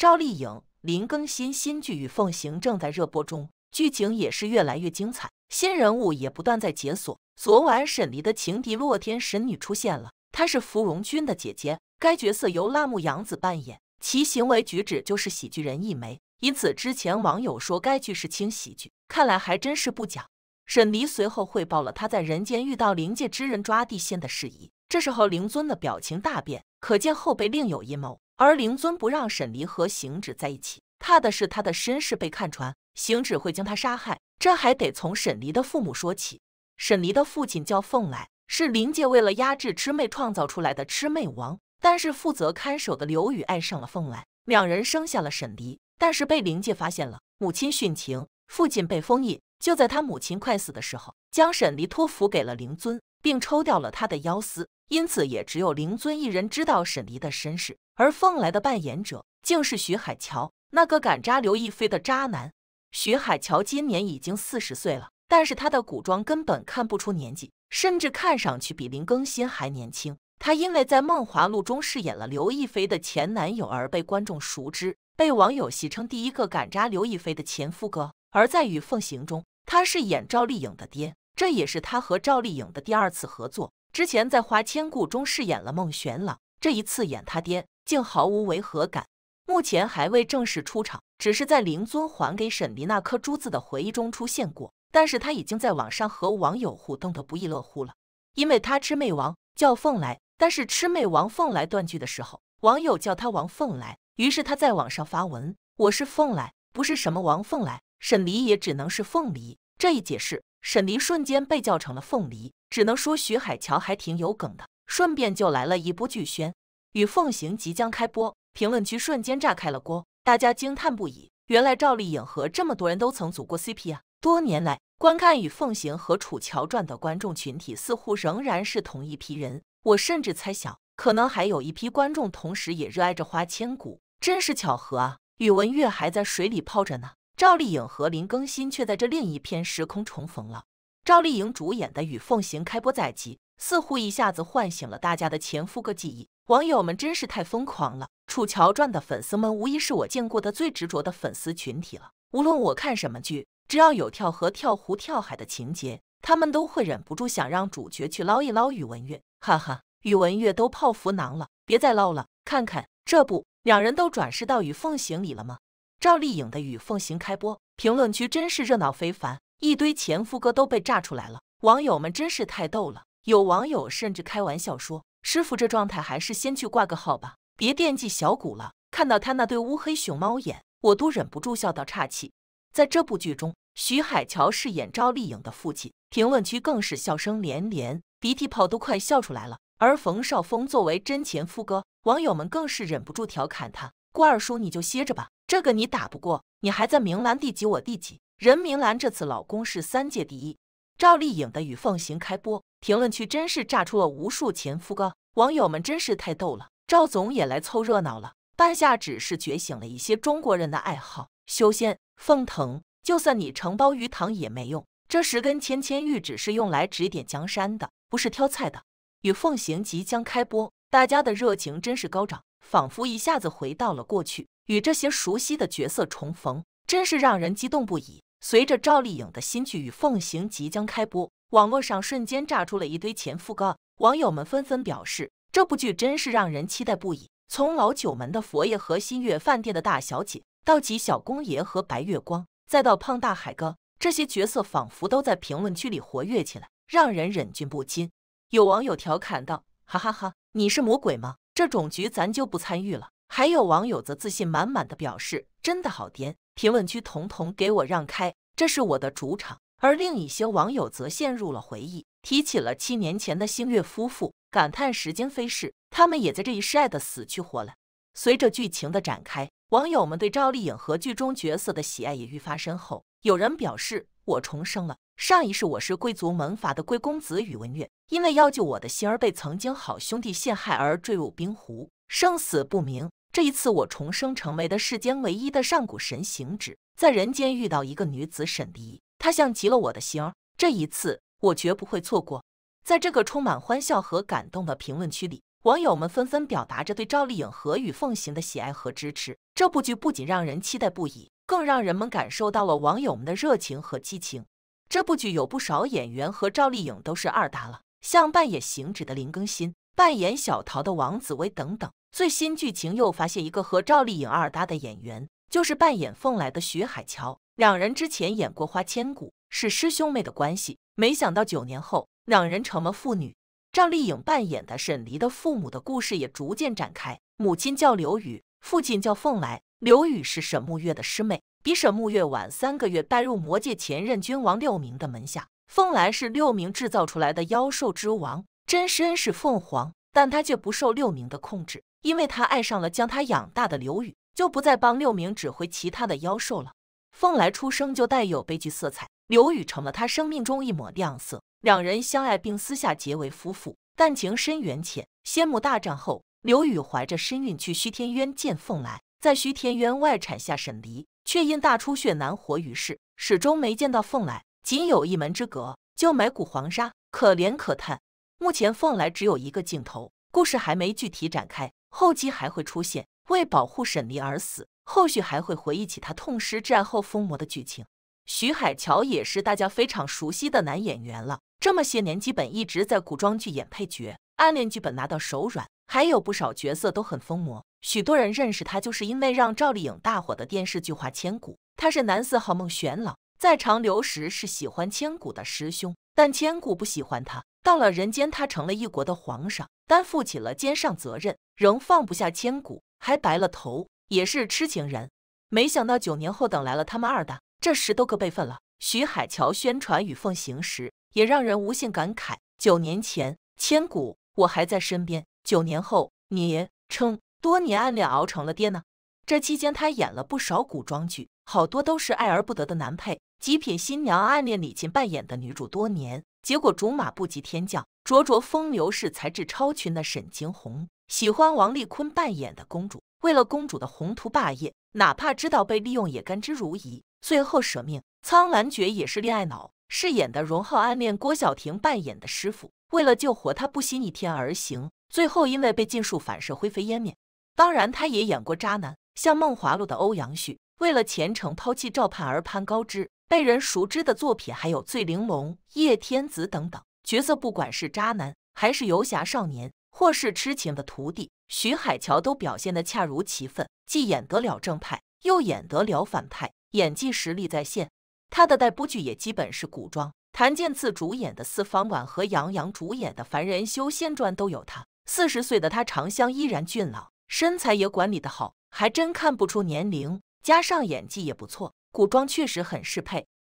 赵丽颖、林更新新剧《与凤行》正在热播中，剧情也是越来越精彩，新人物也不断在解锁。昨晚沈璃的情敌洛天神女出现了，她是芙蓉君的姐姐，该角色由辣目洋子扮演，其行为举止就是喜剧人一枚，因此之前网友说该剧是轻喜剧，看来还真是不假。沈璃随后汇报了她在人间遇到灵界之人抓地仙的事宜，这时候灵尊的表情大变，可见后辈另有阴谋。而灵尊不让沈离和行止在一起，怕的是他的身世被看穿，行止会将他杀害。这还得从沈离的父母说起。沈离的父亲叫凤来，是灵界为了压制魑魅创造出来的魑魅王。但是负责看守的刘宇爱上了凤来，两人生下了沈离，但是被灵界发现了，母亲殉情，父亲被封印。就在他母亲快死的时候，将沈离托付给了灵尊，并抽掉了他的妖丝。因此，也只有灵尊一人知道沈璃的身世。而凤来的扮演者竟是徐海乔，那个敢扎刘亦菲的渣男。徐海乔今年已经四十岁了，但是他的古装根本看不出年纪，甚至看上去比林更新还年轻。他因为在《梦华录》中饰演了刘亦菲的前男友而被观众熟知，被网友戏称“第一个敢扎刘亦菲的前夫哥”。而在《与凤行》中，他饰演赵丽颖的爹，这也是他和赵丽颖的第二次合作。之前在《花千骨》中饰演了孟玄朗，这一次演他爹，竟毫无违和感。目前还未正式出场，只是在灵尊还给沈璃那颗珠子的回忆中出现过。但是他已经在网上和网友互动得不亦乐乎了，因为他魑魅王叫凤来，但是魑魅王凤来断句的时候，网友叫他王凤来，于是他在网上发文：“我是凤来，不是什么王凤来。”沈璃也只能是凤梨这一解释，沈璃瞬间被叫成了凤梨。只能说徐海乔还挺有梗的，顺便就来了一波剧宣，《与凤行》即将开播，评论区瞬间炸开了锅，大家惊叹不已。原来赵丽颖和这么多人都曾组过 CP 啊！多年来，观看《与凤行》和《楚乔传》的观众群体似乎仍然是同一批人。我甚至猜想，可能还有一批观众同时也热爱着《花千骨》，真是巧合啊！宇文玥还在水里泡着呢，赵丽颖和林更新却在这另一片时空重逢了。赵丽颖主演的《与凤行》开播在即，似乎一下子唤醒了大家的前夫哥记忆。网友们真是太疯狂了！楚乔传的粉丝们无疑是我见过的最执着的粉丝群体了。无论我看什么剧，只要有跳河、跳湖、跳海的情节，他们都会忍不住想让主角去捞一捞宇文玥。哈哈，宇文玥都泡芙囊了，别再捞了。看看，这不两人都转世到《与凤行》里了吗？赵丽颖的《与凤行》开播，评论区真是热闹非凡。一堆前夫哥都被炸出来了，网友们真是太逗了。有网友甚至开玩笑说：“师傅这状态还是先去挂个号吧，别惦记小谷了。”看到他那对乌黑熊猫眼，我都忍不住笑到岔气。在这部剧中，徐海乔饰演赵丽颖的父亲，评论区更是笑声连连，鼻涕泡都快笑出来了。而冯绍峰作为真前夫哥，网友们更是忍不住调侃他：“郭二叔，你就歇着吧，这个你打不过，你还在明兰第几？我第几？”任明兰这次老公是三界第一，赵丽颖的《与凤行》开播，评论区真是炸出了无数前夫哥，网友们真是太逗了。赵总也来凑热闹了，半夏只是觉醒了一些中国人的爱好，修仙、凤腾。就算你承包鱼塘也没用，这十根芊芊玉指是用来指点江山的，不是挑菜的。《与凤行》即将开播，大家的热情真是高涨，仿佛一下子回到了过去，与这些熟悉的角色重逢，真是让人激动不已。随着赵丽颖的新剧《与凤行》即将开播，网络上瞬间炸出了一堆前夫告。网友们纷纷表示，这部剧真是让人期待不已。从老九门的佛爷和新月饭店的大小姐，到几小公爷和白月光，再到胖大海哥，这些角色仿佛都在评论区里活跃起来，让人忍俊不禁。有网友调侃道：“哈哈哈，你是魔鬼吗？这种局咱就不参与了。”还有网友则自信满满的表示：“真的好颠！”评论区统统给我让开，这是我的主场。而另一些网友则陷入了回忆，提起了七年前的星月夫妇，感叹时间飞逝。他们也在这一世爱的死去活来。随着剧情的展开，网友们对赵丽颖和剧中角色的喜爱也愈发深厚。有人表示：“我重生了，上一世我是贵族门阀的贵公子宇文玥，因为要救我的心而被曾经好兄弟陷害而坠入冰湖，生死不明。”这一次，我重生成为的世间唯一的上古神行止，在人间遇到一个女子沈璃，她像极了我的星儿。这一次，我绝不会错过。在这个充满欢笑和感动的评论区里，网友们纷纷表达着对赵丽颖和与凤行的喜爱和支持。这部剧不仅让人期待不已，更让人们感受到了网友们的热情和激情。这部剧有不少演员和赵丽颖都是二搭了，像扮演行止的林更新，扮演小桃的王紫薇等等。最新剧情又发现一个和赵丽颖二搭的演员，就是扮演凤来的徐海乔。两人之前演过《花千骨》，是师兄妹的关系。没想到九年后，两人成了父女。赵丽颖扮演的沈璃的父母的故事也逐渐展开。母亲叫刘宇，父亲叫凤来。刘宇是沈木月的师妹，比沈木月晚三个月拜入魔界前任君王六明的门下。凤来是六明制造出来的妖兽之王，真身是凤凰，但他却不受六明的控制。因为他爱上了将他养大的刘宇，就不再帮六明指挥其他的妖兽了。凤来出生就带有悲剧色彩，刘宇成了他生命中一抹亮色，两人相爱并私下结为夫妇。但情深缘浅，仙母大战后，刘宇怀着身孕去虚天渊见凤来，在虚天渊外产下沈离，却因大出血难活于世，始终没见到凤来，仅有一门之隔，就埋骨黄沙，可怜可叹。目前凤来只有一个镜头，故事还没具体展开。后期还会出现为保护沈璃而死，后续还会回忆起他痛失战后疯魔的剧情。徐海乔也是大家非常熟悉的男演员了，这么些年基本一直在古装剧演配角，暗恋剧本拿到手软，还有不少角色都很疯魔。许多人认识他就是因为让赵丽颖大火的电视剧《花千骨》，他是男四号孟玄朗，在长留时是喜欢千骨的师兄，但千骨不喜欢他。到了人间，他成了一国的皇上，担负起了肩上责任。仍放不下千古，还白了头，也是痴情人。没想到九年后等来了他们二的，这十多个辈分了。徐海乔宣传《与奉行》时，也让人无限感慨。九年前，千古我还在身边；九年后，你称多，年暗恋熬成了爹呢。这期间，他演了不少古装剧，好多都是爱而不得的男配。《极品新娘》暗恋李沁扮演的女主多年，结果竹马不及天降，灼灼风流是才智超群的沈惊鸿。喜欢王丽坤扮演的公主，为了公主的宏图霸业，哪怕知道被利用也甘之如饴，最后舍命。苍兰诀也是恋爱脑，饰演的荣浩暗恋郭晓婷扮演的师傅，为了救活他不惜逆天而行，最后因为被禁术反射灰飞烟灭。当然，他也演过渣男，像梦华录的欧阳旭，为了前程抛弃赵盼儿攀高枝。被人熟知的作品还有醉玲珑、叶天子等等角色，不管是渣男还是游侠少年。或是痴情的徒弟徐海乔，都表现得恰如其分，既演得了正派，又演得了反派，演技实力在线。他的待播剧也基本是古装，谭健次主演的《四方馆》和杨洋主演的《凡人修仙传》都有他。四十岁的他，长相依然俊朗，身材也管理得好，还真看不出年龄。加上演技也不错，古装确实很适配。